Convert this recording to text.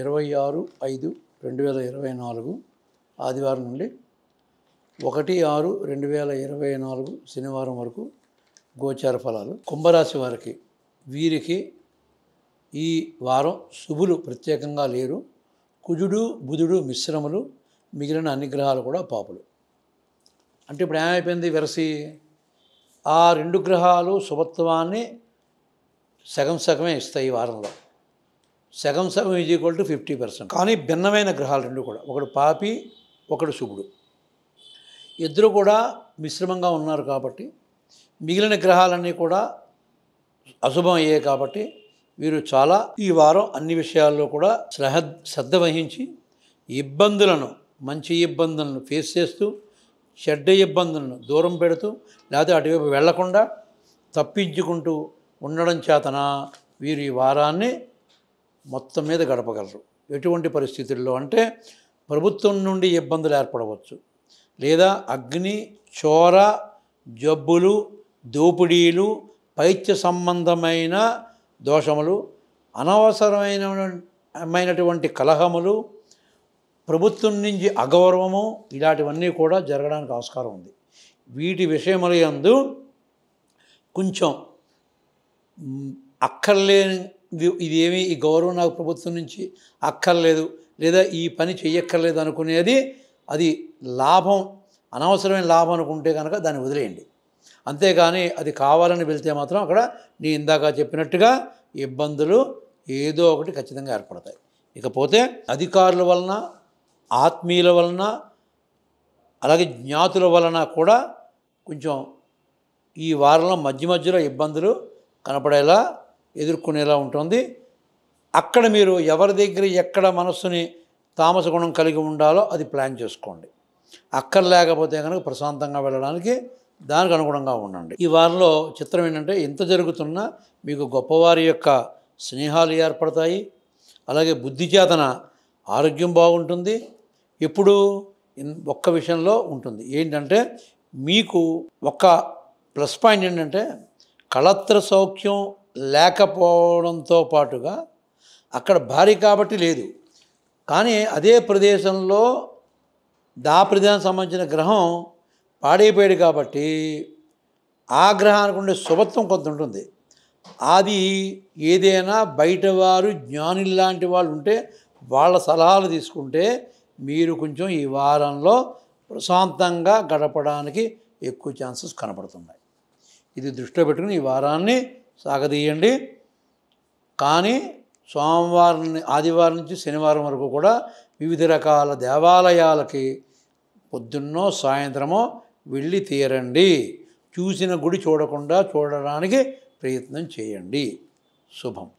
ఇరవై ఆరు ఐదు రెండు వేల ఇరవై నాలుగు ఆదివారం నుండి ఒకటి ఆరు రెండు వేల ఇరవై నాలుగు శనివారం వరకు గోచార ఫలాలు కుంభరాశి వారికి వీరికి ఈ వారం శుభులు ప్రత్యేకంగా లేరు కుజుడు బుధుడు మిశ్రములు మిగిలిన అన్ని గ్రహాలు కూడా పాపులు అంటే ఇప్పుడు ఏమైపోయింది విరసి ఆ రెండు గ్రహాలు శుభత్వాన్ని సగం సగమే ఇస్తాయి ఈ వారంలో సగం సగం is equal to fifty percent కానీ భిన్నమైన గ్రహాలు రెండు కూడా ఒకడు పాపి ఒకడు శుభుడు ఇద్దరు కూడా మిశ్రమంగా ఉన్నారు కాబట్టి మిగిలిన గ్రహాలన్నీ కూడా అశుభం అయ్యాయి కాబట్టి వీరు చాలా ఈ వారం అన్ని విషయాల్లో కూడా శ్రహ శ్రద్ధ వహించి ఇబ్బందులను మంచి ఇబ్బందులను ఫేస్ చేస్తూ చెడ్డ ఇబ్బందులను దూరం పెడుతూ లేకపోతే అటువైపు వెళ్లకుండా తప్పించుకుంటూ ఉండడం చేతన వీరు ఈ వారాన్ని మొత్తం మీద గడపగలరు ఎటువంటి పరిస్థితుల్లో అంటే ప్రభుత్వం నుండి ఇబ్బందులు ఏర్పడవచ్చు లేదా అగ్ని చోర జబ్బులు దోపిడీలు పైత్య సంబంధమైన దోషములు అనవసరమైనటువంటి కలహములు ప్రభుత్వం నుంచి అగౌరవము ఇలాంటివన్నీ కూడా జరగడానికి ఆస్కారం ఉంది వీటి విషయములందు కొంచెం అక్కర్లేని ఇదేమి ఈ గౌరవం నాకు ప్రభుత్వం నుంచి అక్కర్లేదు లేదా ఈ పని చెయ్యక్కర్లేదు అనుకునేది అది లాభం అనవసరమైన లాభం అనుకుంటే కనుక దాన్ని వదిలేయండి అంతేగాని అది కావాలని వెళ్తే మాత్రం అక్కడ నేను ఇందాక చెప్పినట్టుగా ఇబ్బందులు ఏదో ఒకటి ఖచ్చితంగా ఏర్పడతాయి ఇకపోతే అధికారుల వలన ఆత్మీయుల వలన అలాగే జ్ఞాతుల వలన కూడా కొంచెం ఈ వారంలో మధ్య మధ్యలో ఇబ్బందులు కనపడేలా ఎదుర్కొనేలా ఉంటుంది అక్కడ మీరు ఎవరి దగ్గర ఎక్కడ మనస్సుని తామస గుణం కలిగి ఉండాలో అది ప్లాన్ చేసుకోండి అక్కడ లేకపోతే కనుక ప్రశాంతంగా వెళ్ళడానికి దానికి అనుగుణంగా ఉండండి ఈ వారిలో చిత్రం ఏంటంటే ఎంత జరుగుతున్నా మీకు గొప్పవారి యొక్క స్నేహాలు ఏర్పడతాయి అలాగే బుద్ధి చేతన ఆరోగ్యం బాగుంటుంది ఎప్పుడు ఒక్క విషయంలో ఉంటుంది ఏంటంటే మీకు ఒక ప్లస్ పాయింట్ ఏంటంటే కళత్ర సౌఖ్యం లేకపోవడంతో పాటుగా అక్కడ భారీ కాబట్టి లేదు కానీ అదే ప్రదేశంలో దా ప్రదేశానికి సంబంధించిన గ్రహం పాడైపోయాడు కాబట్టి ఆ గ్రహానికి ఉండే శుభత్వం కొంత ఉంటుంది అది ఏదైనా బయట వారు లాంటి వాళ్ళు ఉంటే వాళ్ళ సలహాలు తీసుకుంటే మీరు కొంచెం ఈ వారంలో ప్రశాంతంగా గడపడానికి ఎక్కువ ఛాన్సెస్ కనపడుతున్నాయి ఇది దృష్టిలో పెట్టుకుని ఈ వారాన్ని సాగదీయండి కానీ సోమవారం ఆదివారం నుంచి శనివారం వరకు కూడా వివిధ రకాల దేవాలయాలకి పొద్దున్నో సాయంత్రమో వెళ్ళి తీరండి చూసిన గుడి చూడకుండా చూడడానికి ప్రయత్నం చేయండి శుభం